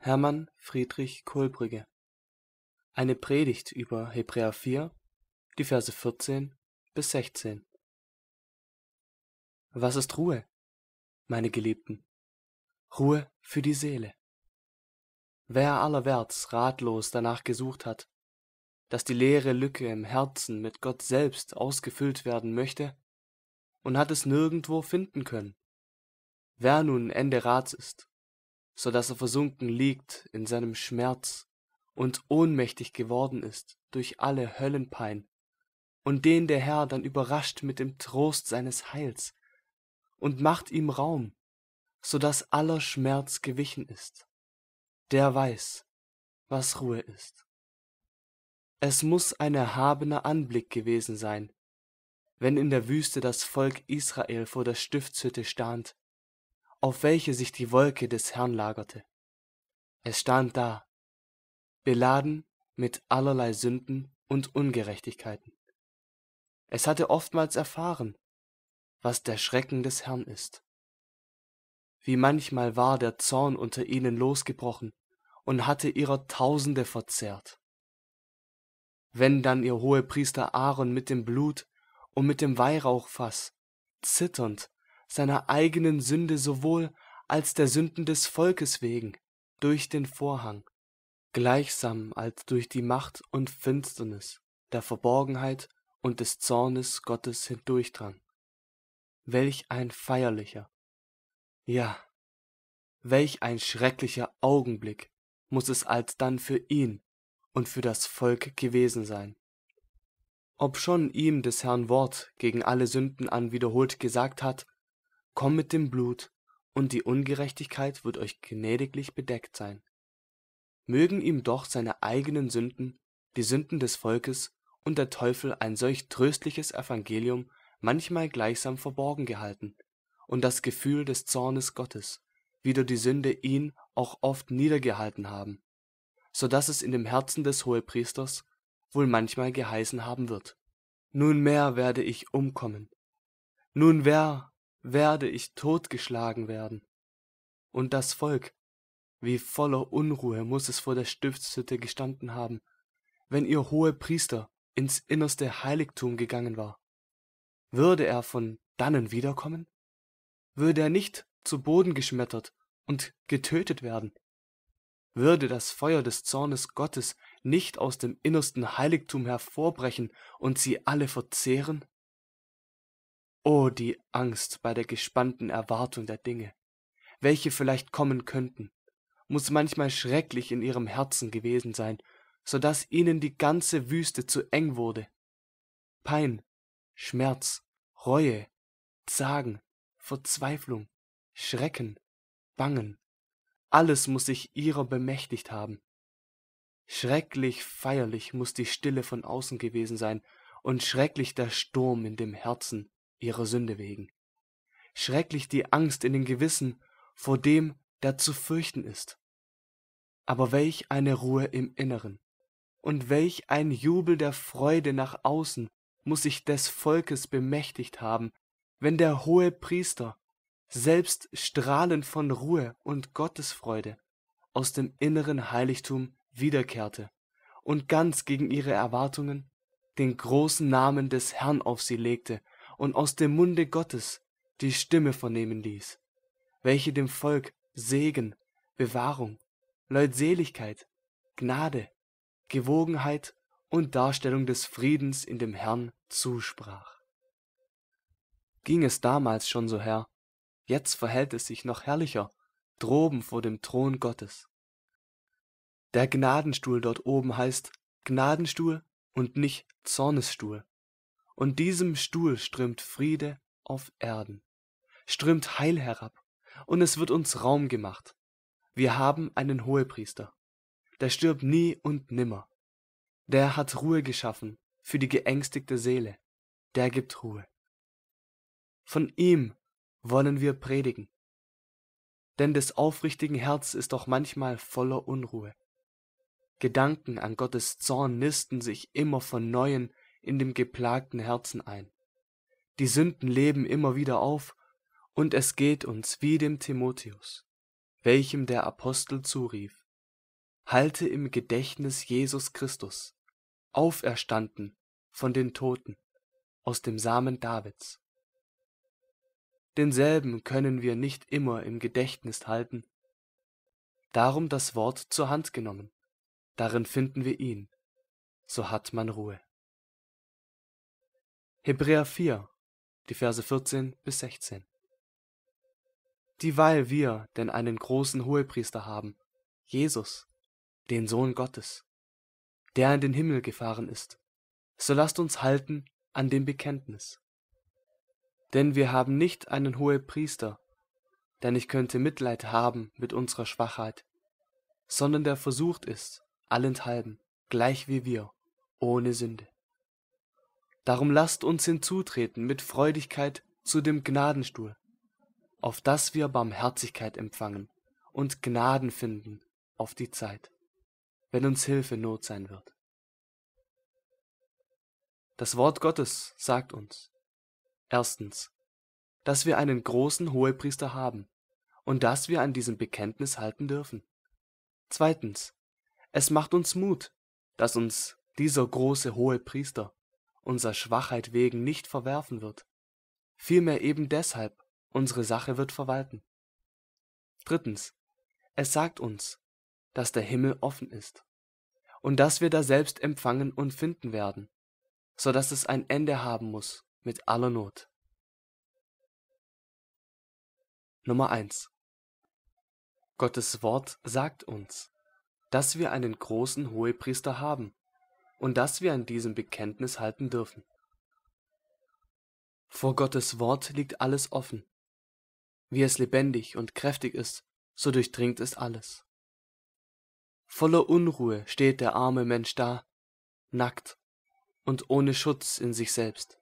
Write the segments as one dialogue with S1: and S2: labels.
S1: Hermann Friedrich Kolbrigge Eine Predigt über Hebräer 4, die Verse 14 bis 16 Was ist Ruhe, meine Geliebten? Ruhe für die Seele. Wer allerwärts ratlos danach gesucht hat, dass die leere Lücke im Herzen mit Gott selbst ausgefüllt werden möchte und hat es nirgendwo finden können. Wer nun Ende Rats ist so dass er versunken liegt in seinem Schmerz und ohnmächtig geworden ist durch alle Höllenpein, und den der Herr dann überrascht mit dem Trost seines Heils und macht ihm Raum, so dass aller Schmerz gewichen ist. Der weiß, was Ruhe ist. Es muß ein erhabener Anblick gewesen sein, wenn in der Wüste das Volk Israel vor der Stiftshütte stand auf welche sich die Wolke des Herrn lagerte. Es stand da, beladen mit allerlei Sünden und Ungerechtigkeiten. Es hatte oftmals erfahren, was der Schrecken des Herrn ist. Wie manchmal war der Zorn unter ihnen losgebrochen und hatte ihrer Tausende verzehrt. Wenn dann ihr hohe Priester Aaron mit dem Blut und mit dem Weihrauchfass zitternd seiner eigenen Sünde sowohl als der Sünden des Volkes wegen, durch den Vorhang, gleichsam als durch die Macht und Finsternis, der Verborgenheit und des Zornes Gottes hindurchdrang. Welch ein feierlicher, ja, welch ein schrecklicher Augenblick muß es alsdann für ihn und für das Volk gewesen sein. Obschon ihm des Herrn Wort gegen alle Sünden an wiederholt gesagt hat, komm mit dem Blut, und die Ungerechtigkeit wird euch gnädiglich bedeckt sein. Mögen ihm doch seine eigenen Sünden, die Sünden des Volkes und der Teufel ein solch tröstliches Evangelium manchmal gleichsam verborgen gehalten und das Gefühl des Zornes Gottes, wie durch die Sünde ihn auch oft niedergehalten haben, so daß es in dem Herzen des Hohepriesters wohl manchmal geheißen haben wird. Nunmehr werde ich umkommen. Nun wer werde ich totgeschlagen werden. Und das Volk, wie voller Unruhe muß es vor der Stiftshütte gestanden haben, wenn ihr hohe Priester ins innerste Heiligtum gegangen war. Würde er von dannen wiederkommen? Würde er nicht zu Boden geschmettert und getötet werden? Würde das Feuer des Zornes Gottes nicht aus dem innersten Heiligtum hervorbrechen und sie alle verzehren? Oh, die Angst bei der gespannten Erwartung der Dinge, welche vielleicht kommen könnten, muß manchmal schrecklich in ihrem Herzen gewesen sein, so daß ihnen die ganze Wüste zu eng wurde. Pein, Schmerz, Reue, Zagen, Verzweiflung, Schrecken, Bangen, alles muß sich ihrer bemächtigt haben. Schrecklich feierlich muß die Stille von außen gewesen sein und schrecklich der Sturm in dem Herzen, ihrer Sünde wegen. Schrecklich die Angst in den Gewissen vor dem, der zu fürchten ist. Aber welch eine Ruhe im Inneren und welch ein Jubel der Freude nach außen muß sich des Volkes bemächtigt haben, wenn der hohe Priester, selbst strahlend von Ruhe und Gottesfreude, aus dem inneren Heiligtum wiederkehrte und ganz gegen ihre Erwartungen den großen Namen des Herrn auf sie legte und aus dem Munde Gottes die Stimme vernehmen ließ, welche dem Volk Segen, Bewahrung, Leutseligkeit, Gnade, Gewogenheit und Darstellung des Friedens in dem Herrn zusprach. Ging es damals schon so her, jetzt verhält es sich noch herrlicher, droben vor dem Thron Gottes. Der Gnadenstuhl dort oben heißt Gnadenstuhl und nicht Zornesstuhl und diesem Stuhl strömt Friede auf Erden, strömt Heil herab, und es wird uns Raum gemacht. Wir haben einen Hohepriester, der stirbt nie und nimmer. Der hat Ruhe geschaffen für die geängstigte Seele, der gibt Ruhe. Von ihm wollen wir predigen, denn des aufrichtigen Herz ist doch manchmal voller Unruhe. Gedanken an Gottes Zorn nisten sich immer von neuem in dem geplagten Herzen ein. Die Sünden leben immer wieder auf, und es geht uns wie dem Timotheus, welchem der Apostel zurief, halte im Gedächtnis Jesus Christus, auferstanden von den Toten, aus dem Samen Davids. Denselben können wir nicht immer im Gedächtnis halten, darum das Wort zur Hand genommen, darin finden wir ihn, so hat man Ruhe. Hebräer 4, die Verse 14 bis 16. Dieweil wir denn einen großen Hohepriester haben, Jesus, den Sohn Gottes, der in den Himmel gefahren ist, so lasst uns halten an dem Bekenntnis. Denn wir haben nicht einen Hohepriester, denn ich könnte Mitleid haben mit unserer Schwachheit, sondern der versucht ist, allenthalben, gleich wie wir, ohne Sünde. Darum lasst uns hinzutreten mit Freudigkeit zu dem Gnadenstuhl, auf das wir Barmherzigkeit empfangen und Gnaden finden auf die Zeit, wenn uns Hilfe Not sein wird. Das Wort Gottes sagt uns, erstens, dass wir einen großen Hohepriester haben und dass wir an diesem Bekenntnis halten dürfen. Zweitens, es macht uns Mut, dass uns dieser große Hohepriester unser Schwachheit wegen nicht verwerfen wird, vielmehr eben deshalb unsere Sache wird verwalten. Drittens, es sagt uns, dass der Himmel offen ist und dass wir daselbst empfangen und finden werden, so dass es ein Ende haben muss mit aller Not. Nummer eins. Gottes Wort sagt uns, dass wir einen großen Hohepriester haben, und dass wir an diesem Bekenntnis halten dürfen. Vor Gottes Wort liegt alles offen. Wie es lebendig und kräftig ist, so durchdringt es alles. Voller Unruhe steht der arme Mensch da, nackt und ohne Schutz in sich selbst.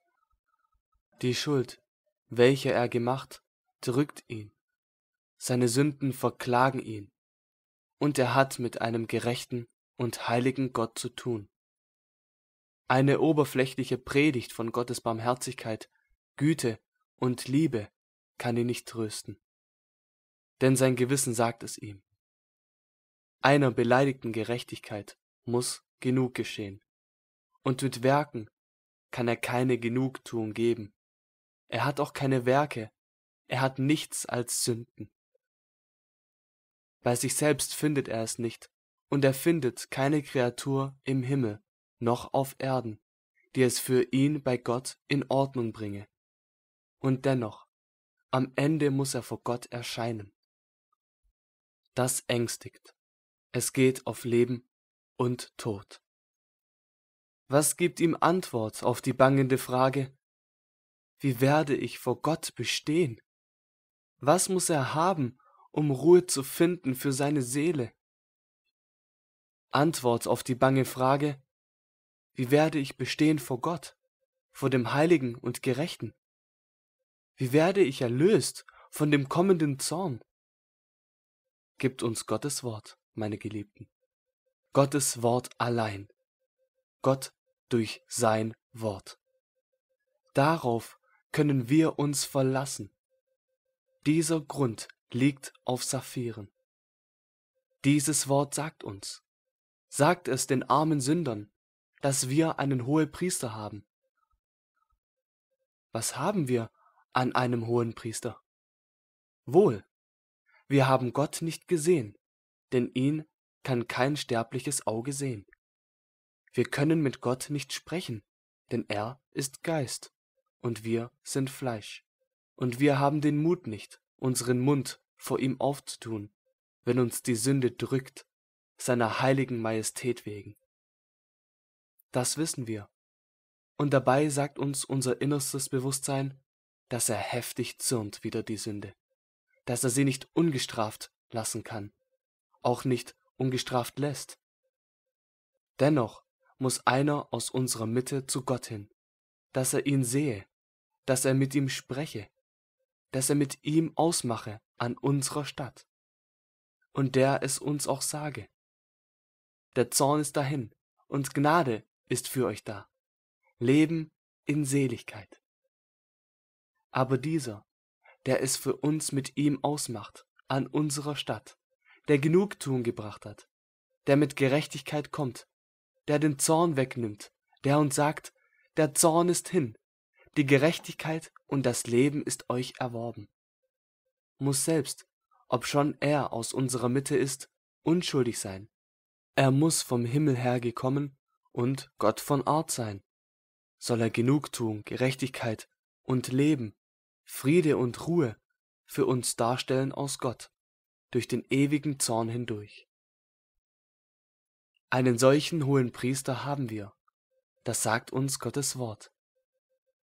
S1: Die Schuld, welche er gemacht, drückt ihn. Seine Sünden verklagen ihn. Und er hat mit einem gerechten und heiligen Gott zu tun eine oberflächliche Predigt von Gottes Barmherzigkeit, Güte und Liebe kann ihn nicht trösten. Denn sein Gewissen sagt es ihm. Einer beleidigten Gerechtigkeit muss genug geschehen. Und mit Werken kann er keine Genugtuung geben. Er hat auch keine Werke, er hat nichts als Sünden. Bei sich selbst findet er es nicht, und er findet keine Kreatur im Himmel, noch auf Erden, die es für ihn bei Gott in Ordnung bringe. Und dennoch, am Ende muss er vor Gott erscheinen. Das ängstigt. Es geht auf Leben und Tod. Was gibt ihm Antwort auf die bangende Frage, wie werde ich vor Gott bestehen? Was muss er haben, um Ruhe zu finden für seine Seele? Antwort auf die bange Frage, wie werde ich bestehen vor Gott, vor dem Heiligen und Gerechten? Wie werde ich erlöst von dem kommenden Zorn? Gibt uns Gottes Wort, meine Geliebten. Gottes Wort allein. Gott durch sein Wort. Darauf können wir uns verlassen. Dieser Grund liegt auf Saphiren. Dieses Wort sagt uns, sagt es den armen Sündern, dass wir einen Hohepriester haben. Was haben wir an einem hohen Priester? Wohl, wir haben Gott nicht gesehen, denn ihn kann kein sterbliches Auge sehen. Wir können mit Gott nicht sprechen, denn er ist Geist, und wir sind Fleisch. Und wir haben den Mut nicht, unseren Mund vor ihm aufzutun, wenn uns die Sünde drückt, seiner heiligen Majestät wegen. Das wissen wir. Und dabei sagt uns unser innerstes Bewusstsein, dass er heftig zürnt wider die Sünde, dass er sie nicht ungestraft lassen kann, auch nicht ungestraft lässt. Dennoch muss einer aus unserer Mitte zu Gott hin, dass er ihn sehe, dass er mit ihm spreche, dass er mit ihm ausmache an unserer Stadt, und der es uns auch sage. Der Zorn ist dahin, und Gnade ist für euch da. Leben in Seligkeit. Aber dieser, der es für uns mit ihm ausmacht, an unserer Stadt, der Genugtuung gebracht hat, der mit Gerechtigkeit kommt, der den Zorn wegnimmt, der uns sagt, der Zorn ist hin, die Gerechtigkeit und das Leben ist euch erworben. Muss selbst, obschon er aus unserer Mitte ist, unschuldig sein. Er muss vom Himmel her gekommen und Gott von Art sein. Soll er Genugtuung, Gerechtigkeit und Leben, Friede und Ruhe für uns darstellen aus Gott, durch den ewigen Zorn hindurch. Einen solchen hohen Priester haben wir, das sagt uns Gottes Wort.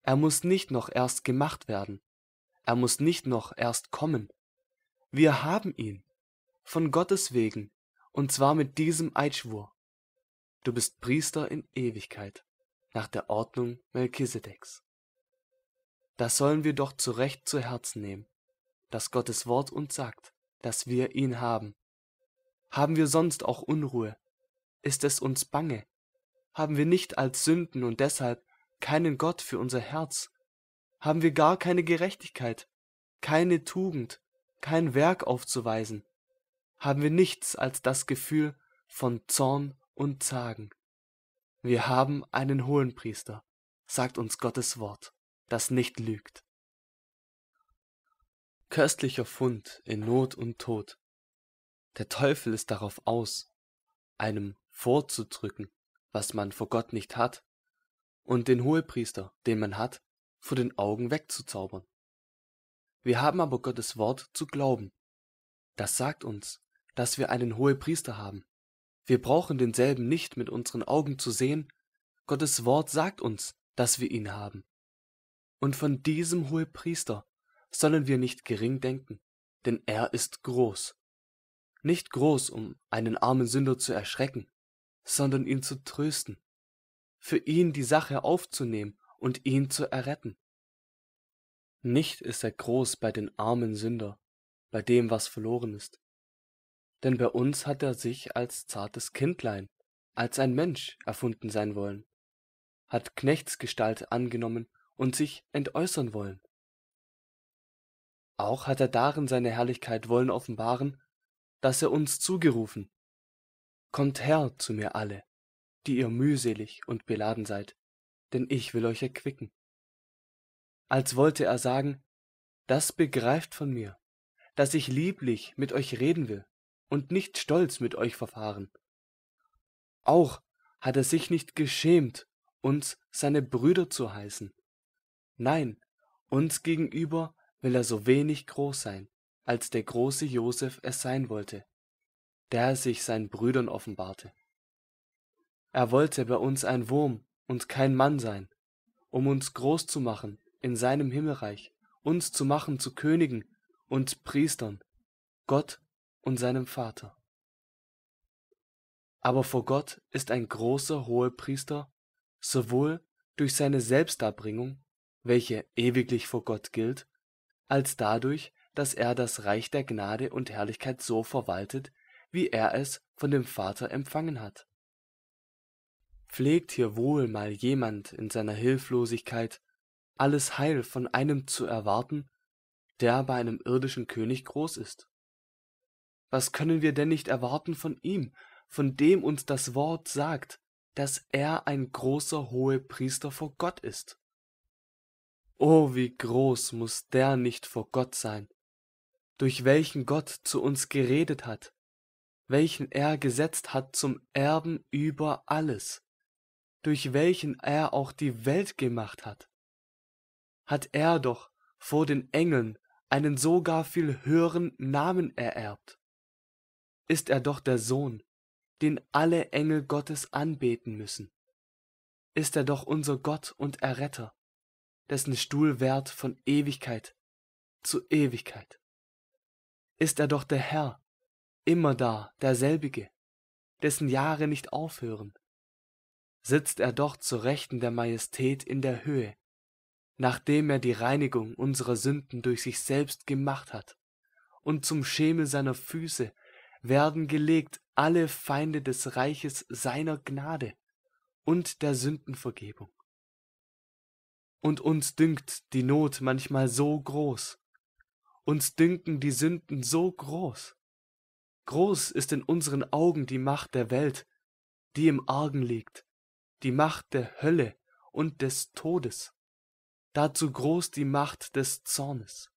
S1: Er muss nicht noch erst gemacht werden, er muss nicht noch erst kommen. Wir haben ihn, von Gottes wegen, und zwar mit diesem Eidschwur. Du bist Priester in Ewigkeit, nach der Ordnung Melchisedeks. Das sollen wir doch zu Recht zu Herzen nehmen, dass Gottes Wort uns sagt, dass wir ihn haben. Haben wir sonst auch Unruhe? Ist es uns bange? Haben wir nicht als Sünden und deshalb keinen Gott für unser Herz? Haben wir gar keine Gerechtigkeit, keine Tugend, kein Werk aufzuweisen? Haben wir nichts als das Gefühl von Zorn und sagen, wir haben einen hohen Priester, sagt uns Gottes Wort, das nicht lügt. Köstlicher Fund in Not und Tod. Der Teufel ist darauf aus, einem vorzudrücken, was man vor Gott nicht hat, und den Hohepriester, den man hat, vor den Augen wegzuzaubern. Wir haben aber Gottes Wort zu glauben. Das sagt uns, dass wir einen Hohepriester haben, wir brauchen denselben nicht mit unseren Augen zu sehen, Gottes Wort sagt uns, dass wir ihn haben. Und von diesem Hohepriester sollen wir nicht gering denken, denn er ist groß. Nicht groß, um einen armen Sünder zu erschrecken, sondern ihn zu trösten, für ihn die Sache aufzunehmen und ihn zu erretten. Nicht ist er groß bei den armen Sünder, bei dem, was verloren ist, denn bei uns hat er sich als zartes Kindlein, als ein Mensch erfunden sein wollen, hat Knechtsgestalt angenommen und sich entäußern wollen. Auch hat er darin seine Herrlichkeit wollen offenbaren, dass er uns zugerufen. Kommt her zu mir alle, die ihr mühselig und beladen seid, denn ich will euch erquicken. Als wollte er sagen, das begreift von mir, dass ich lieblich mit euch reden will und nicht stolz mit euch verfahren. Auch hat er sich nicht geschämt, uns seine Brüder zu heißen. Nein, uns gegenüber will er so wenig groß sein, als der große Josef es sein wollte, der sich seinen Brüdern offenbarte. Er wollte bei uns ein Wurm und kein Mann sein, um uns groß zu machen in seinem Himmelreich, uns zu machen zu Königen und Priestern, Gott und seinem Vater. Aber vor Gott ist ein großer Hohepriester sowohl durch seine Selbstdarbringung, welche ewiglich vor Gott gilt, als dadurch, dass er das Reich der Gnade und Herrlichkeit so verwaltet, wie er es von dem Vater empfangen hat. Pflegt hier wohl mal jemand in seiner Hilflosigkeit, alles Heil von einem zu erwarten, der bei einem irdischen König groß ist. Was können wir denn nicht erwarten von ihm, von dem uns das Wort sagt, dass er ein großer hohe Priester vor Gott ist? Oh, wie groß muß der nicht vor Gott sein, durch welchen Gott zu uns geredet hat, welchen er gesetzt hat zum Erben über alles, durch welchen er auch die Welt gemacht hat. Hat er doch vor den Engeln einen so gar viel höheren Namen ererbt ist er doch der Sohn, den alle Engel Gottes anbeten müssen. Ist er doch unser Gott und Erretter, dessen Stuhl währt von Ewigkeit zu Ewigkeit. Ist er doch der Herr, immer da, derselbige, dessen Jahre nicht aufhören. Sitzt er doch zu Rechten der Majestät in der Höhe, nachdem er die Reinigung unserer Sünden durch sich selbst gemacht hat und zum Schemel seiner Füße werden gelegt alle Feinde des Reiches seiner Gnade und der Sündenvergebung. Und uns dünkt die Not manchmal so groß, uns dünken die Sünden so groß. Groß ist in unseren Augen die Macht der Welt, die im Argen liegt, die Macht der Hölle und des Todes, dazu groß die Macht des Zornes.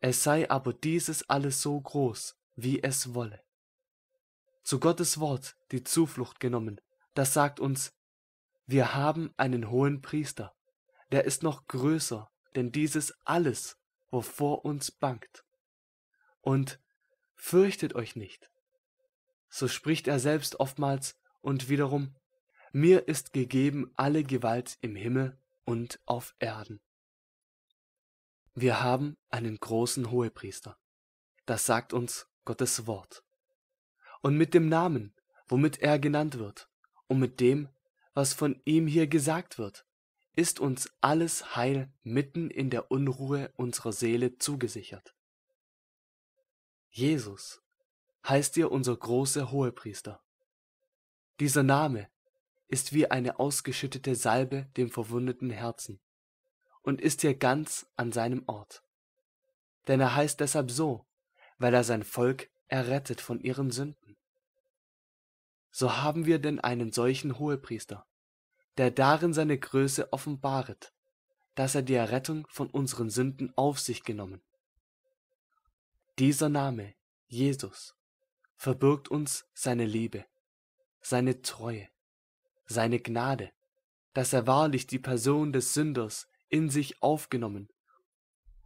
S1: Es sei aber dieses alles so groß, wie es wolle. Zu Gottes Wort die Zuflucht genommen, das sagt uns, wir haben einen hohen Priester, der ist noch größer, denn dieses alles, wovor uns bangt. Und fürchtet euch nicht. So spricht er selbst oftmals und wiederum, mir ist gegeben alle Gewalt im Himmel und auf Erden. Wir haben einen großen Hohepriester. Das sagt uns, Gottes Wort. Und mit dem Namen, womit er genannt wird, und mit dem, was von ihm hier gesagt wird, ist uns alles Heil mitten in der Unruhe unserer Seele zugesichert. Jesus heißt ihr unser großer Hohepriester. Dieser Name ist wie eine ausgeschüttete Salbe dem verwundeten Herzen und ist hier ganz an seinem Ort. Denn er heißt deshalb so, weil er sein Volk errettet von ihren Sünden. So haben wir denn einen solchen Hohepriester, der darin seine Größe offenbaret, dass er die Errettung von unseren Sünden auf sich genommen. Dieser Name, Jesus, verbirgt uns seine Liebe, seine Treue, seine Gnade, dass er wahrlich die Person des Sünders in sich aufgenommen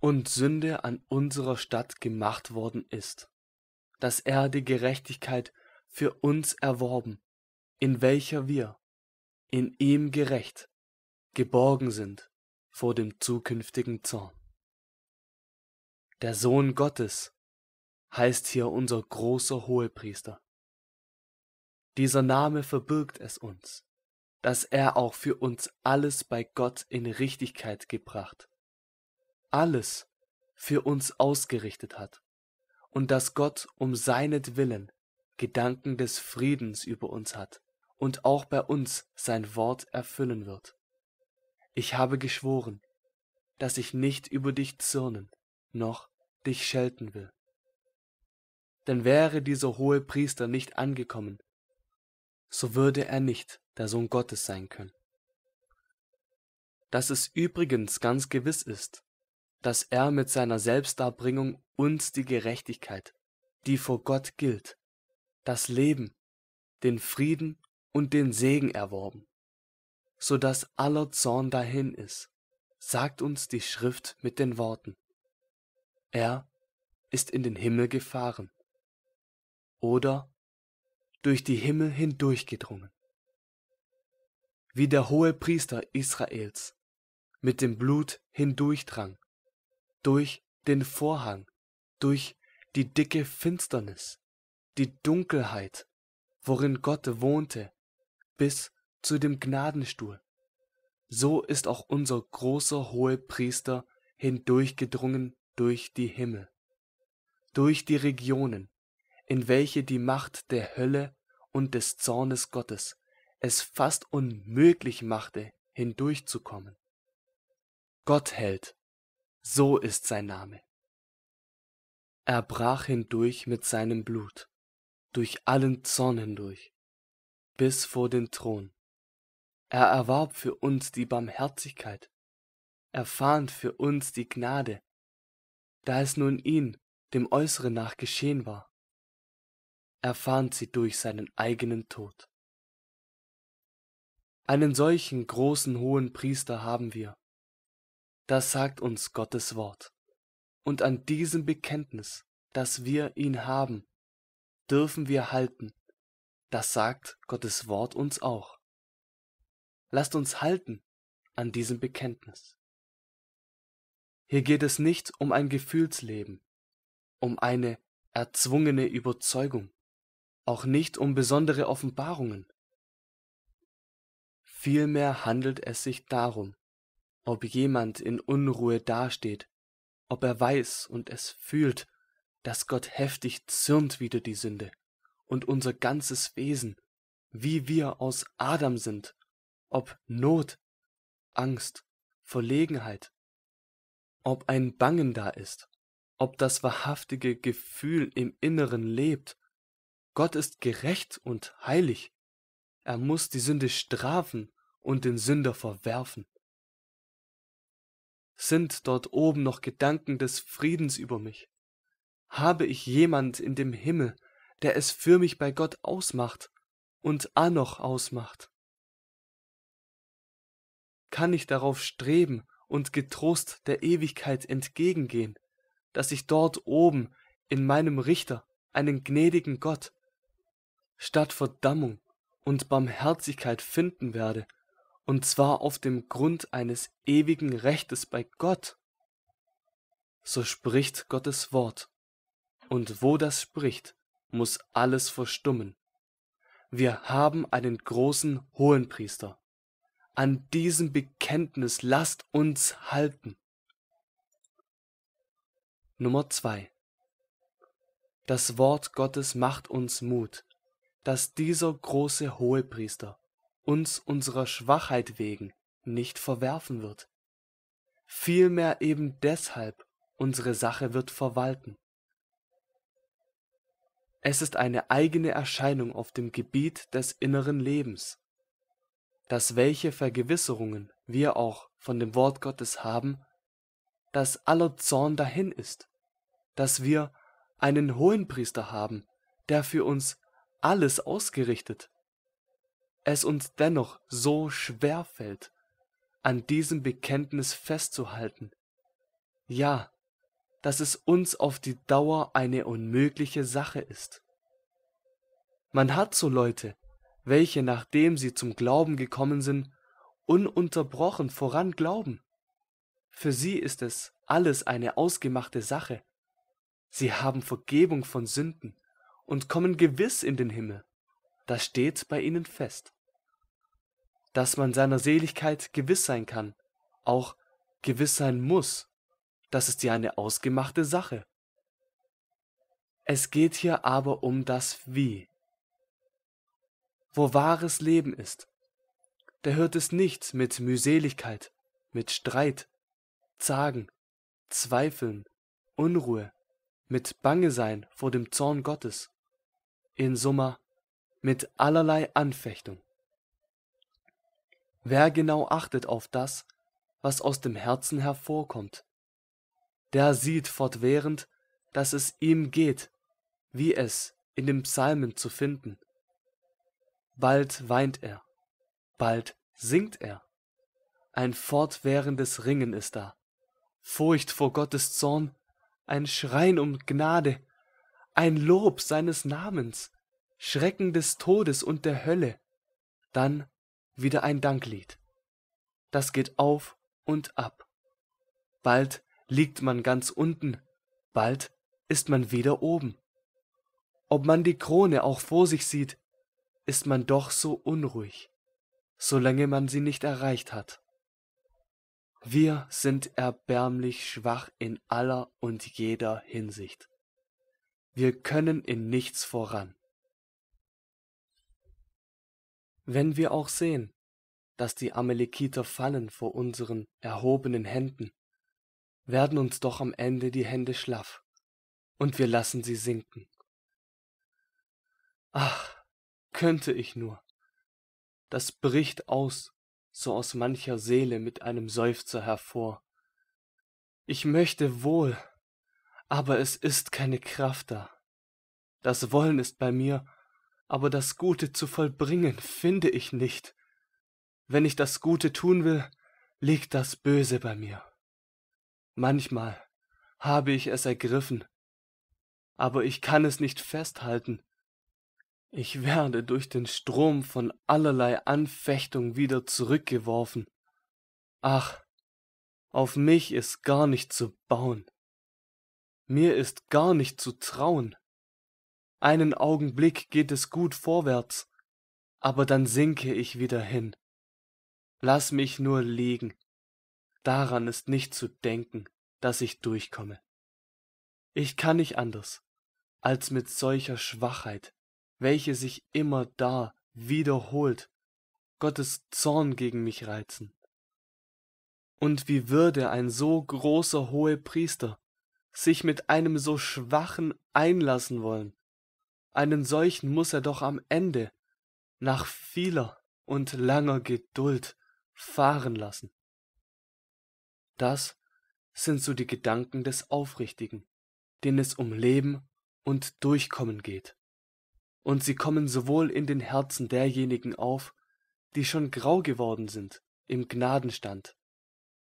S1: und Sünde an unserer Stadt gemacht worden ist, dass er die Gerechtigkeit für uns erworben, in welcher wir, in ihm gerecht, geborgen sind vor dem zukünftigen Zorn. Der Sohn Gottes heißt hier unser großer Hohepriester. Dieser Name verbirgt es uns, dass er auch für uns alles bei Gott in Richtigkeit gebracht alles für uns ausgerichtet hat und dass Gott um seinetwillen Gedanken des Friedens über uns hat und auch bei uns sein Wort erfüllen wird. Ich habe geschworen, dass ich nicht über dich zürnen, noch dich schelten will. Denn wäre dieser hohe Priester nicht angekommen, so würde er nicht der Sohn Gottes sein können. Dass es übrigens ganz gewiss ist, dass er mit seiner Selbstdarbringung uns die Gerechtigkeit, die vor Gott gilt, das Leben, den Frieden und den Segen erworben, so dass aller Zorn dahin ist, sagt uns die Schrift mit den Worten. Er ist in den Himmel gefahren oder durch die Himmel hindurchgedrungen. Wie der hohe Priester Israels mit dem Blut hindurchdrang, durch den Vorhang, durch die dicke Finsternis, die Dunkelheit, worin Gott wohnte, bis zu dem Gnadenstuhl. So ist auch unser großer hohe Priester hindurchgedrungen durch die Himmel, durch die Regionen, in welche die Macht der Hölle und des Zornes Gottes es fast unmöglich machte, hindurchzukommen. Gott hält so ist sein Name. Er brach hindurch mit seinem Blut, durch allen Zorn hindurch, bis vor den Thron. Er erwarb für uns die Barmherzigkeit, er fand für uns die Gnade, da es nun ihn, dem Äußeren nach geschehen war. Er fand sie durch seinen eigenen Tod. Einen solchen großen hohen Priester haben wir, das sagt uns Gottes Wort. Und an diesem Bekenntnis, dass wir ihn haben, dürfen wir halten. Das sagt Gottes Wort uns auch. Lasst uns halten an diesem Bekenntnis. Hier geht es nicht um ein Gefühlsleben, um eine erzwungene Überzeugung, auch nicht um besondere Offenbarungen. Vielmehr handelt es sich darum, ob jemand in Unruhe dasteht, ob er weiß und es fühlt, dass Gott heftig zürnt wider die Sünde und unser ganzes Wesen, wie wir aus Adam sind, ob Not, Angst, Verlegenheit, ob ein Bangen da ist, ob das wahrhaftige Gefühl im Inneren lebt. Gott ist gerecht und heilig. Er muss die Sünde strafen und den Sünder verwerfen. Sind dort oben noch Gedanken des Friedens über mich? Habe ich jemand in dem Himmel, der es für mich bei Gott ausmacht und annoch ausmacht? Kann ich darauf streben und getrost der Ewigkeit entgegengehen, dass ich dort oben in meinem Richter einen gnädigen Gott statt Verdammung und Barmherzigkeit finden werde und zwar auf dem Grund eines ewigen Rechtes bei Gott. So spricht Gottes Wort, und wo das spricht, muss alles verstummen. Wir haben einen großen Hohenpriester. An diesem Bekenntnis lasst uns halten. Nummer zwei. Das Wort Gottes macht uns Mut, dass dieser große Hohepriester uns unserer Schwachheit wegen nicht verwerfen wird, vielmehr eben deshalb unsere Sache wird verwalten. Es ist eine eigene Erscheinung auf dem Gebiet des inneren Lebens, dass welche Vergewisserungen wir auch von dem Wort Gottes haben, dass aller Zorn dahin ist, dass wir einen Hohenpriester haben, der für uns alles ausgerichtet es uns dennoch so schwer fällt, an diesem Bekenntnis festzuhalten. Ja, dass es uns auf die Dauer eine unmögliche Sache ist. Man hat so Leute, welche nachdem sie zum Glauben gekommen sind, ununterbrochen voran glauben. Für sie ist es alles eine ausgemachte Sache. Sie haben Vergebung von Sünden und kommen gewiss in den Himmel. Das steht bei ihnen fest dass man seiner Seligkeit gewiss sein kann, auch gewiss sein muss. Das ist ja eine ausgemachte Sache. Es geht hier aber um das Wie. Wo wahres Leben ist, der hört es nicht mit Mühseligkeit, mit Streit, Zagen, Zweifeln, Unruhe, mit Bangesein vor dem Zorn Gottes, in Summa mit allerlei Anfechtung. Wer genau achtet auf das, was aus dem Herzen hervorkommt, der sieht fortwährend, dass es ihm geht, wie es in den Psalmen zu finden. Bald weint er, bald singt er. Ein fortwährendes Ringen ist da, Furcht vor Gottes Zorn, ein Schrein um Gnade, ein Lob seines Namens, Schrecken des Todes und der Hölle, dann wieder ein Danklied. Das geht auf und ab. Bald liegt man ganz unten, bald ist man wieder oben. Ob man die Krone auch vor sich sieht, ist man doch so unruhig, solange man sie nicht erreicht hat. Wir sind erbärmlich schwach in aller und jeder Hinsicht. Wir können in nichts voran wenn wir auch sehen, dass die Amalekiter fallen vor unseren erhobenen Händen, werden uns doch am Ende die Hände schlaff, und wir lassen sie sinken. Ach, könnte ich nur. Das bricht aus, so aus mancher Seele mit einem Seufzer hervor. Ich möchte wohl, aber es ist keine Kraft da. Das Wollen ist bei mir aber das Gute zu vollbringen finde ich nicht. Wenn ich das Gute tun will, liegt das Böse bei mir. Manchmal habe ich es ergriffen, aber ich kann es nicht festhalten. Ich werde durch den Strom von allerlei Anfechtung wieder zurückgeworfen. Ach, auf mich ist gar nicht zu bauen. Mir ist gar nicht zu trauen einen Augenblick geht es gut vorwärts, aber dann sinke ich wieder hin. Lass mich nur liegen. Daran ist nicht zu denken, dass ich durchkomme. Ich kann nicht anders, als mit solcher Schwachheit, welche sich immer da wiederholt, Gottes Zorn gegen mich reizen. Und wie würde ein so großer hohe Priester sich mit einem so schwachen einlassen wollen? einen solchen muß er doch am Ende nach vieler und langer Geduld fahren lassen. Das sind so die Gedanken des Aufrichtigen, denen es um Leben und Durchkommen geht. Und sie kommen sowohl in den Herzen derjenigen auf, die schon grau geworden sind im Gnadenstand,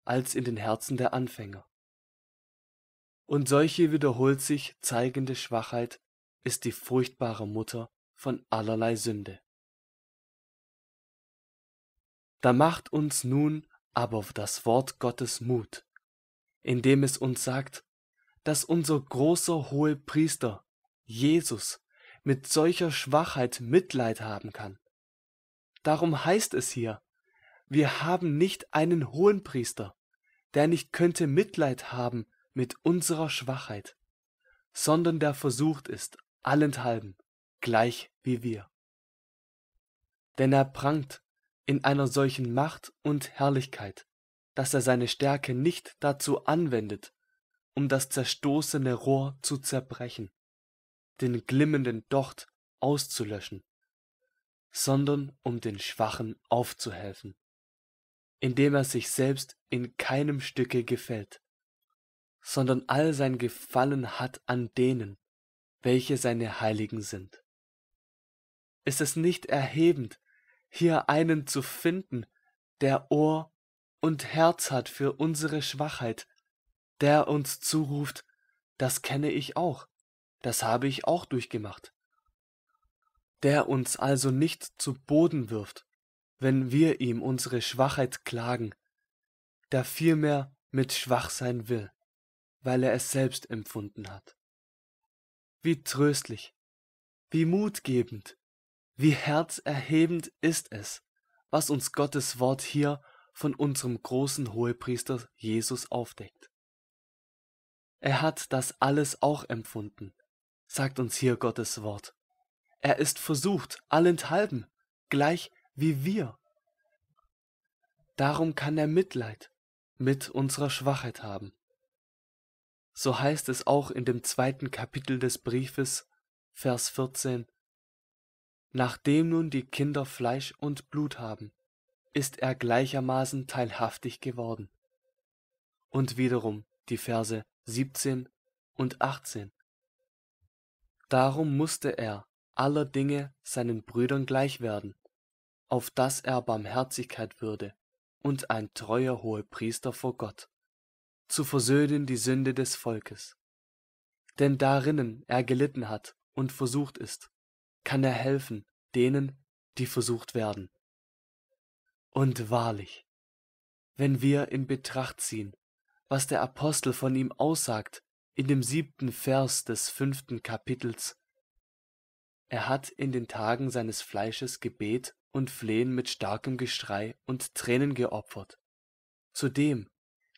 S1: als in den Herzen der Anfänger. Und solche wiederholt sich zeigende Schwachheit ist die furchtbare Mutter von allerlei Sünde. Da macht uns nun aber das Wort Gottes Mut, indem es uns sagt, dass unser großer hohe Priester, Jesus, mit solcher Schwachheit Mitleid haben kann. Darum heißt es hier, wir haben nicht einen hohen Priester, der nicht könnte Mitleid haben mit unserer Schwachheit, sondern der versucht ist, allenthalben gleich wie wir. Denn er prangt in einer solchen Macht und Herrlichkeit, dass er seine Stärke nicht dazu anwendet, um das zerstoßene Rohr zu zerbrechen, den glimmenden Docht auszulöschen, sondern um den Schwachen aufzuhelfen, indem er sich selbst in keinem Stücke gefällt, sondern all sein Gefallen hat an denen, welche seine Heiligen sind. Ist es nicht erhebend, hier einen zu finden, der Ohr und Herz hat für unsere Schwachheit, der uns zuruft, das kenne ich auch, das habe ich auch durchgemacht, der uns also nicht zu Boden wirft, wenn wir ihm unsere Schwachheit klagen, der vielmehr mit Schwach sein will, weil er es selbst empfunden hat. Wie tröstlich, wie mutgebend, wie herzerhebend ist es, was uns Gottes Wort hier von unserem großen Hohepriester Jesus aufdeckt. Er hat das alles auch empfunden, sagt uns hier Gottes Wort. Er ist versucht, allenthalben, gleich wie wir. Darum kann er Mitleid mit unserer Schwachheit haben so heißt es auch in dem zweiten Kapitel des Briefes, Vers 14, Nachdem nun die Kinder Fleisch und Blut haben, ist er gleichermaßen teilhaftig geworden. Und wiederum die Verse 17 und 18. Darum musste er aller Dinge seinen Brüdern gleich werden, auf dass er Barmherzigkeit würde und ein treuer Hohepriester vor Gott zu versöhnen die Sünde des Volkes. Denn darinnen er gelitten hat und versucht ist, kann er helfen denen, die versucht werden. Und wahrlich, wenn wir in Betracht ziehen, was der Apostel von ihm aussagt in dem siebten Vers des fünften Kapitels, er hat in den Tagen seines Fleisches Gebet und Flehen mit starkem Geschrei und Tränen geopfert. Zu dem,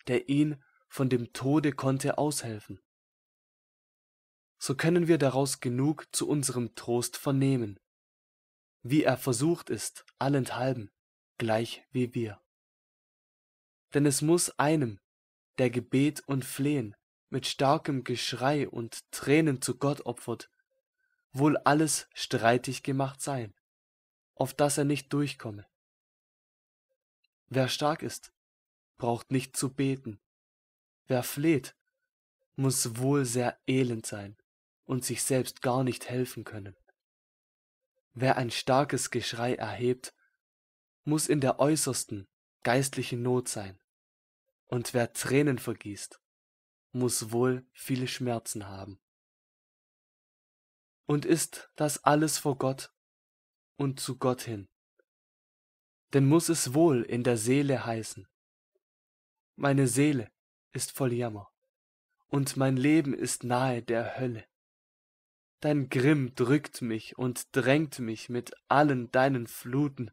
S1: der ihn von dem Tode konnte aushelfen. So können wir daraus genug zu unserem Trost vernehmen, wie er versucht ist, allenthalben, gleich wie wir. Denn es muss einem, der Gebet und Flehen mit starkem Geschrei und Tränen zu Gott opfert, wohl alles streitig gemacht sein, auf das er nicht durchkomme. Wer stark ist, braucht nicht zu beten, Wer fleht, muss wohl sehr elend sein und sich selbst gar nicht helfen können. Wer ein starkes Geschrei erhebt, muss in der äußersten geistlichen Not sein, und wer Tränen vergießt, muss wohl viele Schmerzen haben. Und ist das alles vor Gott und zu Gott hin, denn muss es wohl in der Seele heißen. Meine Seele, ist voll Jammer, und mein Leben ist nahe der Hölle. Dein Grimm drückt mich und drängt mich mit allen deinen Fluten.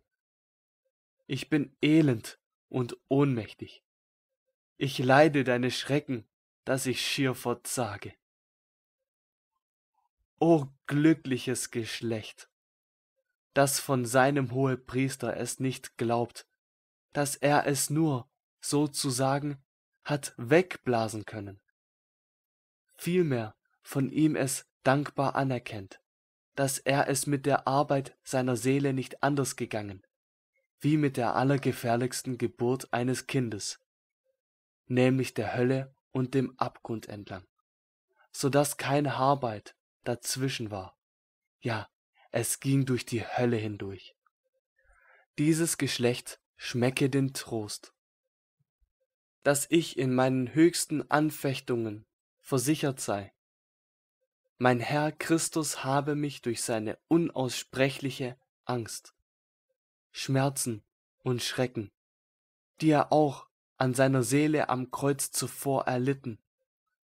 S1: Ich bin elend und ohnmächtig. Ich leide deine Schrecken, daß ich schier verzage. O glückliches Geschlecht, das von seinem Hohepriester es nicht glaubt, dass er es nur, so zu sagen, hat wegblasen können. Vielmehr von ihm es dankbar anerkennt, dass er es mit der Arbeit seiner Seele nicht anders gegangen, wie mit der allergefährlichsten Geburt eines Kindes, nämlich der Hölle und dem Abgrund entlang, so daß keine Arbeit dazwischen war. Ja, es ging durch die Hölle hindurch. Dieses Geschlecht schmecke den Trost, dass ich in meinen höchsten Anfechtungen versichert sei. Mein Herr Christus habe mich durch seine unaussprechliche Angst, Schmerzen und Schrecken, die er auch an seiner Seele am Kreuz zuvor erlitten,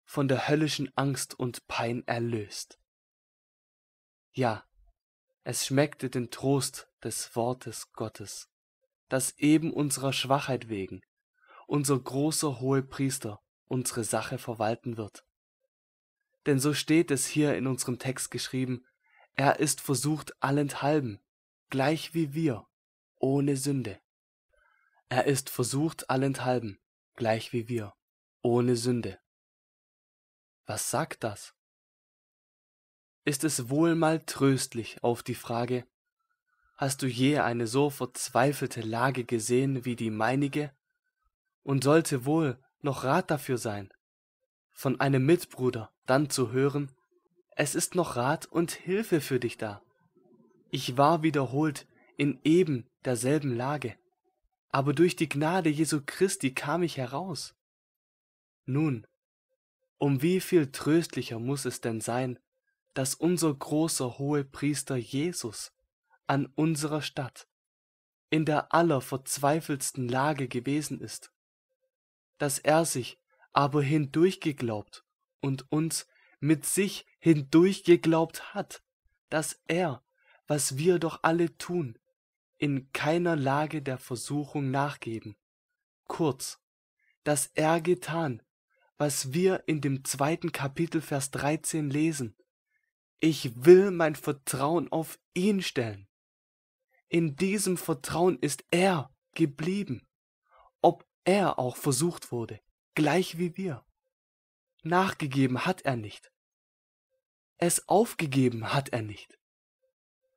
S1: von der höllischen Angst und Pein erlöst. Ja, es schmeckte den Trost des Wortes Gottes, das eben unserer Schwachheit wegen unser großer Hohepriester, unsere Sache verwalten wird. Denn so steht es hier in unserem Text geschrieben, er ist versucht allenthalben, gleich wie wir, ohne Sünde. Er ist versucht allenthalben, gleich wie wir, ohne Sünde. Was sagt das? Ist es wohl mal tröstlich auf die Frage, hast du je eine so verzweifelte Lage gesehen wie die meinige? und sollte wohl noch Rat dafür sein. Von einem Mitbruder dann zu hören, es ist noch Rat und Hilfe für dich da. Ich war wiederholt in eben derselben Lage, aber durch die Gnade Jesu Christi kam ich heraus. Nun, um wie viel tröstlicher muß es denn sein, daß unser großer hohe Priester Jesus an unserer Stadt in der allerverzweifelsten Lage gewesen ist dass er sich aber hindurchgeglaubt und uns mit sich hindurchgeglaubt hat, dass er, was wir doch alle tun, in keiner Lage der Versuchung nachgeben. Kurz, dass er getan, was wir in dem zweiten Kapitel Vers 13 lesen. Ich will mein Vertrauen auf ihn stellen. In diesem Vertrauen ist er geblieben er auch versucht wurde, gleich wie wir. Nachgegeben hat er nicht. Es aufgegeben hat er nicht.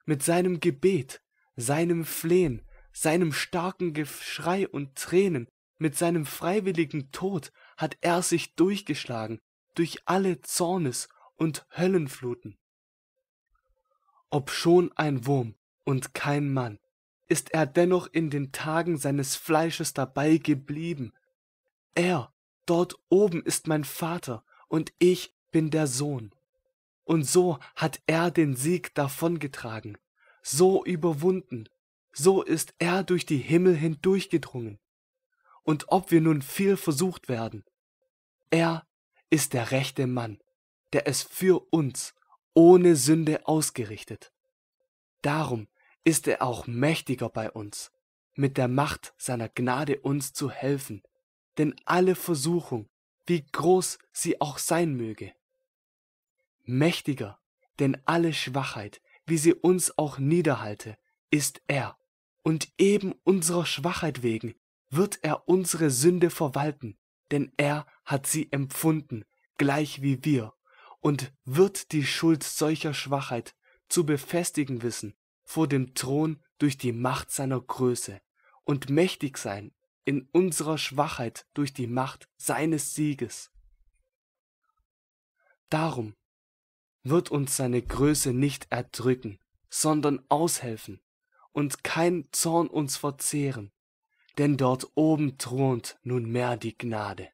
S1: Mit seinem Gebet, seinem Flehen, seinem starken Geschrei und Tränen, mit seinem freiwilligen Tod hat er sich durchgeschlagen durch alle Zornes und Höllenfluten. Ob schon ein Wurm und kein Mann, ist er dennoch in den Tagen seines Fleisches dabei geblieben. Er, dort oben ist mein Vater und ich bin der Sohn. Und so hat er den Sieg davongetragen, so überwunden, so ist er durch die Himmel hindurchgedrungen. Und ob wir nun viel versucht werden, er ist der rechte Mann, der es für uns ohne Sünde ausgerichtet. Darum ist er auch mächtiger bei uns, mit der Macht seiner Gnade uns zu helfen, denn alle Versuchung, wie groß sie auch sein möge. Mächtiger, denn alle Schwachheit, wie sie uns auch niederhalte, ist er, und eben unserer Schwachheit wegen wird er unsere Sünde verwalten, denn er hat sie empfunden, gleich wie wir, und wird die Schuld solcher Schwachheit zu befestigen wissen vor dem Thron durch die Macht seiner Größe und mächtig sein in unserer Schwachheit durch die Macht seines Sieges. Darum wird uns seine Größe nicht erdrücken, sondern aushelfen und kein Zorn uns verzehren, denn dort oben thront nunmehr die Gnade.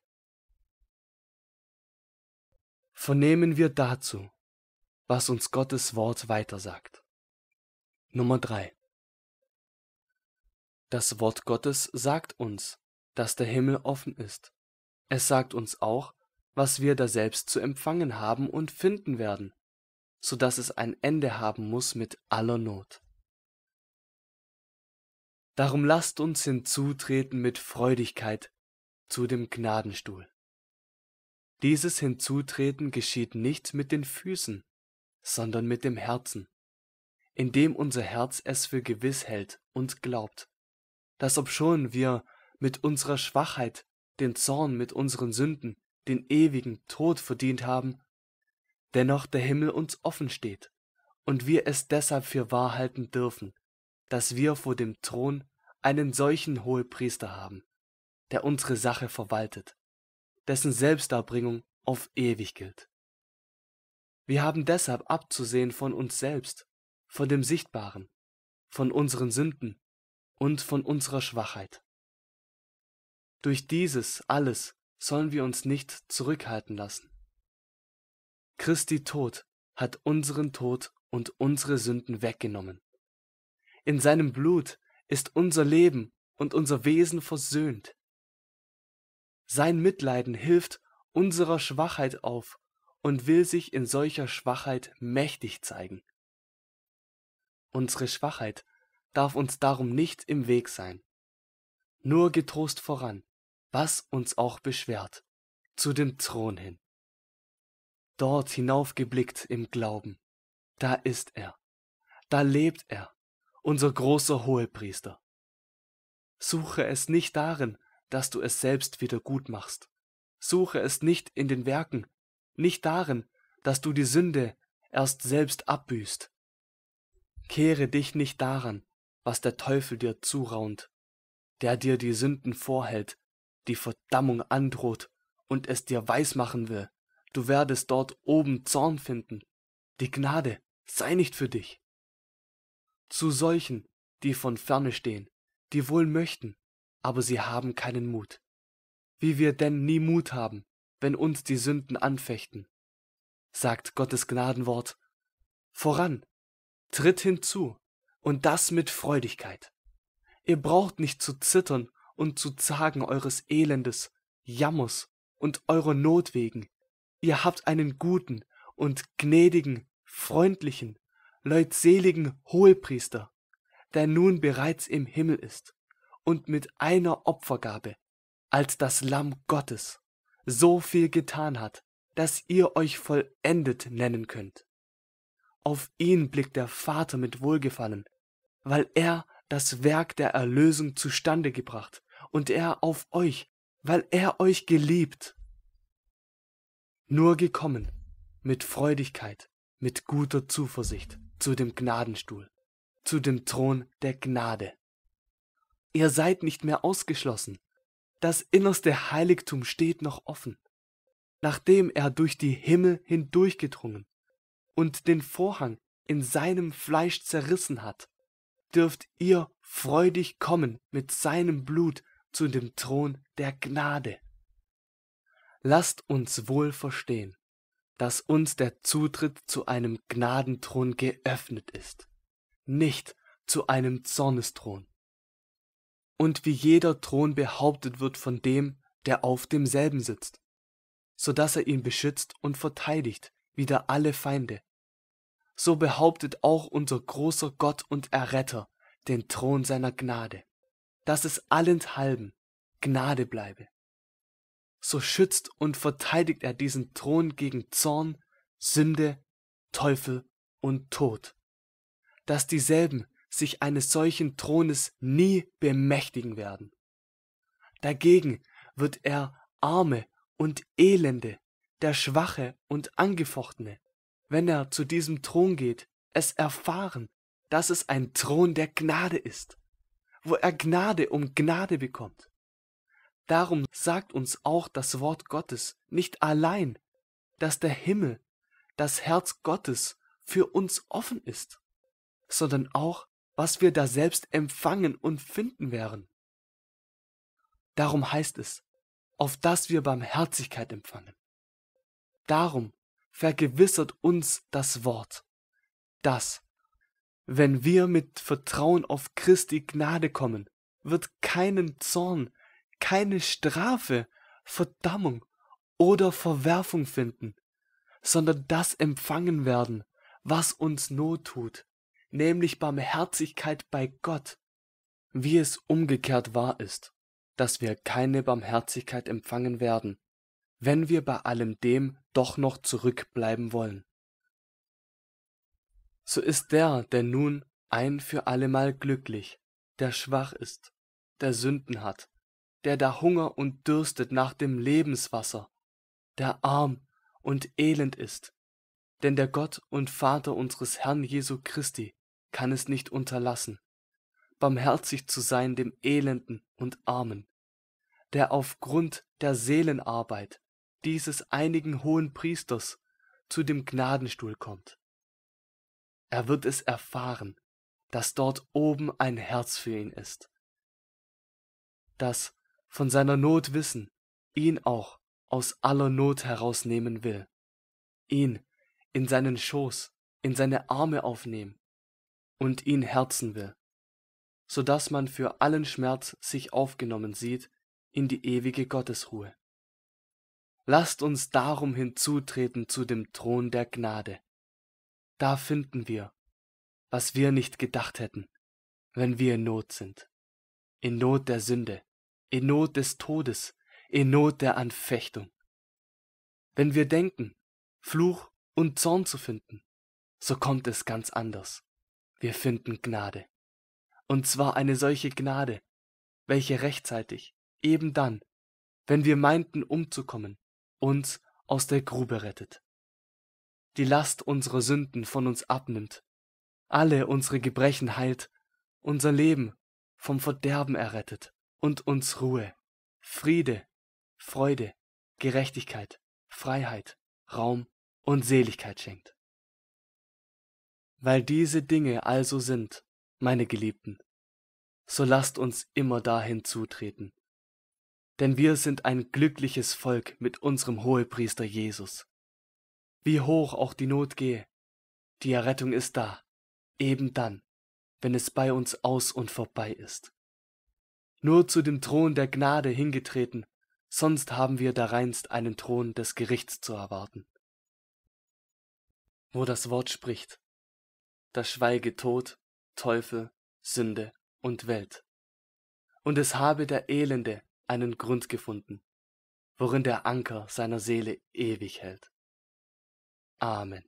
S1: Vernehmen wir dazu, was uns Gottes Wort weitersagt. Nummer 3 Das Wort Gottes sagt uns, dass der Himmel offen ist. Es sagt uns auch, was wir daselbst zu empfangen haben und finden werden, so dass es ein Ende haben muss mit aller Not. Darum lasst uns hinzutreten mit Freudigkeit zu dem Gnadenstuhl. Dieses Hinzutreten geschieht nicht mit den Füßen, sondern mit dem Herzen indem unser Herz es für gewiss hält und glaubt, dass obschon wir mit unserer Schwachheit, den Zorn mit unseren Sünden, den ewigen Tod verdient haben, dennoch der Himmel uns offen steht und wir es deshalb für wahr halten dürfen, dass wir vor dem Thron einen solchen Hohepriester haben, der unsere Sache verwaltet, dessen Selbstdarbringung auf ewig gilt. Wir haben deshalb abzusehen von uns selbst von dem Sichtbaren, von unseren Sünden und von unserer Schwachheit. Durch dieses alles sollen wir uns nicht zurückhalten lassen. Christi Tod hat unseren Tod und unsere Sünden weggenommen. In seinem Blut ist unser Leben und unser Wesen versöhnt. Sein Mitleiden hilft unserer Schwachheit auf und will sich in solcher Schwachheit mächtig zeigen unsere Schwachheit darf uns darum nicht im Weg sein. Nur getrost voran, was uns auch beschwert, zu dem Thron hin. Dort hinaufgeblickt im Glauben, da ist er, da lebt er, unser großer Hohepriester. Suche es nicht darin, dass du es selbst wieder gut machst. Suche es nicht in den Werken, nicht darin, dass du die Sünde erst selbst abbüßt. Kehre dich nicht daran, was der Teufel dir zuraunt, der dir die Sünden vorhält, die Verdammung androht und es dir weismachen will, du werdest dort oben Zorn finden. Die Gnade sei nicht für dich. Zu solchen, die von ferne stehen, die wohl möchten, aber sie haben keinen Mut. Wie wir denn nie Mut haben, wenn uns die Sünden anfechten, sagt Gottes Gnadenwort. Voran, Tritt hinzu und das mit Freudigkeit. Ihr braucht nicht zu zittern und zu zagen eures Elendes, Jammers und eurer Not wegen. Ihr habt einen guten und gnädigen, freundlichen, leutseligen Hohepriester, der nun bereits im Himmel ist und mit einer Opfergabe als das Lamm Gottes so viel getan hat, dass ihr euch vollendet nennen könnt. Auf ihn blickt der Vater mit Wohlgefallen, weil er das Werk der Erlösung zustande gebracht und er auf euch, weil er euch geliebt. Nur gekommen mit Freudigkeit, mit guter Zuversicht zu dem Gnadenstuhl, zu dem Thron der Gnade. Ihr seid nicht mehr ausgeschlossen. Das innerste Heiligtum steht noch offen, nachdem er durch die Himmel hindurchgedrungen und den Vorhang in seinem Fleisch zerrissen hat, dürft ihr freudig kommen mit seinem Blut zu dem Thron der Gnade. Lasst uns wohl verstehen, dass uns der Zutritt zu einem Gnadenthron geöffnet ist, nicht zu einem Zornesthron. Und wie jeder Thron behauptet wird von dem, der auf demselben sitzt, so dass er ihn beschützt und verteidigt wider alle Feinde, so behauptet auch unser großer Gott und Erretter den Thron seiner Gnade, dass es allenthalben Gnade bleibe. So schützt und verteidigt er diesen Thron gegen Zorn, Sünde, Teufel und Tod, dass dieselben sich eines solchen Thrones nie bemächtigen werden. Dagegen wird er Arme und Elende, der Schwache und Angefochtene, wenn er zu diesem Thron geht, es erfahren, dass es ein Thron der Gnade ist, wo er Gnade um Gnade bekommt. Darum sagt uns auch das Wort Gottes nicht allein, dass der Himmel, das Herz Gottes für uns offen ist, sondern auch, was wir da selbst empfangen und finden werden. Darum heißt es, auf dass wir Barmherzigkeit empfangen. Darum vergewissert uns das Wort, dass, wenn wir mit Vertrauen auf Christi Gnade kommen, wird keinen Zorn, keine Strafe, Verdammung oder Verwerfung finden, sondern das empfangen werden, was uns Not tut, nämlich Barmherzigkeit bei Gott, wie es umgekehrt wahr ist, dass wir keine Barmherzigkeit empfangen werden, wenn wir bei allem dem doch noch zurückbleiben wollen. So ist der, der nun ein für allemal glücklich, der schwach ist, der Sünden hat, der da Hunger und dürstet nach dem Lebenswasser, der arm und elend ist, denn der Gott und Vater unseres Herrn Jesu Christi kann es nicht unterlassen, barmherzig zu sein dem Elenden und Armen, der aufgrund der Seelenarbeit dieses einigen hohen Priesters zu dem Gnadenstuhl kommt. Er wird es erfahren, dass dort oben ein Herz für ihn ist, das von seiner Not wissen ihn auch aus aller Not herausnehmen will, ihn in seinen Schoß, in seine Arme aufnehmen und ihn herzen will, so dass man für allen Schmerz sich aufgenommen sieht in die ewige Gottesruhe. Lasst uns darum hinzutreten zu dem Thron der Gnade. Da finden wir, was wir nicht gedacht hätten, wenn wir in Not sind. In Not der Sünde, in Not des Todes, in Not der Anfechtung. Wenn wir denken, Fluch und Zorn zu finden, so kommt es ganz anders. Wir finden Gnade. Und zwar eine solche Gnade, welche rechtzeitig, eben dann, wenn wir meinten umzukommen, uns aus der Grube rettet, die Last unserer Sünden von uns abnimmt, alle unsere Gebrechen heilt, unser Leben vom Verderben errettet und uns Ruhe, Friede, Freude, Gerechtigkeit, Freiheit, Raum und Seligkeit schenkt. Weil diese Dinge also sind, meine Geliebten, so lasst uns immer dahin zutreten, denn wir sind ein glückliches Volk mit unserem Hohepriester Jesus. Wie hoch auch die Not gehe, die Errettung ist da, eben dann, wenn es bei uns aus und vorbei ist. Nur zu dem Thron der Gnade hingetreten, sonst haben wir dareinst einen Thron des Gerichts zu erwarten. Wo das Wort spricht, da schweige Tod, Teufel, Sünde und Welt. Und es habe der Elende, einen Grund gefunden, worin der Anker seiner Seele ewig hält. Amen.